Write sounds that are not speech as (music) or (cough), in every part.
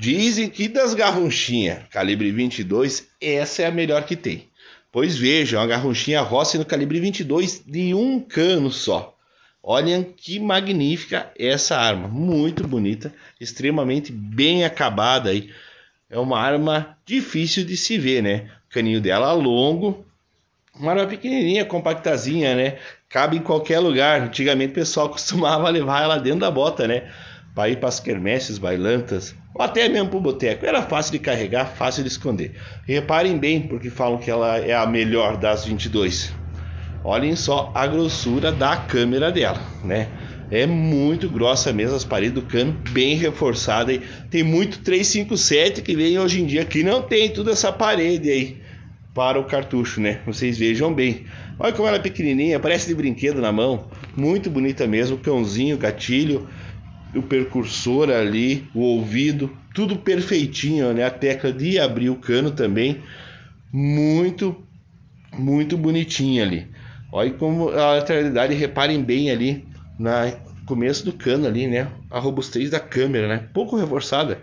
Dizem que das garrunchinhas calibre 22, essa é a melhor que tem. Pois vejam, a garrunchinha Rossi no calibre 22 de um cano só. Olhem que magnífica essa arma, muito bonita, extremamente bem acabada aí. É uma arma difícil de se ver, né? O caninho dela longo, uma arma pequenininha, compactazinha, né? Cabe em qualquer lugar. Antigamente o pessoal (laughs) costumava levar ela dentro da bota, né? para ir para as quermesses, bailantas, ou até mesmo para o boteco. Era fácil de carregar, fácil de esconder. reparem bem, porque falam que ela é a melhor das 22. Olhem só a grossura da câmera dela, né? É muito grossa mesmo, as paredes do cano, bem reforçada. Tem muito 357 que vem hoje em dia, que não tem toda essa parede aí para o cartucho, né? Vocês vejam bem. Olha como ela é pequenininha, parece de brinquedo na mão. Muito bonita mesmo, cãozinho, gatilho o percursor ali, o ouvido, tudo perfeitinho, né? A tecla de abrir o cano também, muito, muito bonitinha ali. Olha como a lateralidade, reparem bem ali no começo do cano ali, né? A robustez da câmera, né? Pouco reforçada,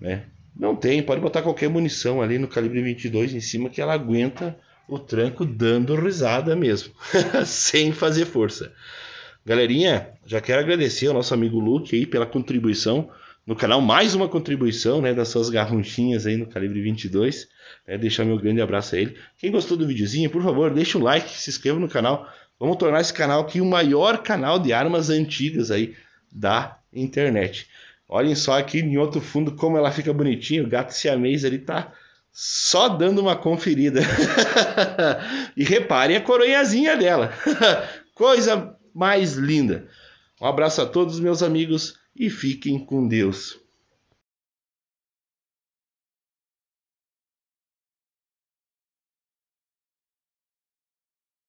né? Não tem, pode botar qualquer munição ali no calibre 22 em cima que ela aguenta o tranco dando risada mesmo, (laughs) sem fazer força. Galerinha, já quero agradecer ao nosso amigo Luke aí pela contribuição no canal, mais uma contribuição, né, das suas garrunchinhas aí no calibre 22. Né, deixar meu grande abraço a ele. Quem gostou do videozinho, por favor, deixa o like, se inscreva no canal. Vamos tornar esse canal aqui o maior canal de armas antigas aí da internet. Olhem só aqui em outro fundo como ela fica bonitinha. O gato siamês ali tá só dando uma conferida. (laughs) e reparem a coronhazinha dela. (laughs) Coisa mais linda. Um abraço a todos, meus amigos, e fiquem com Deus.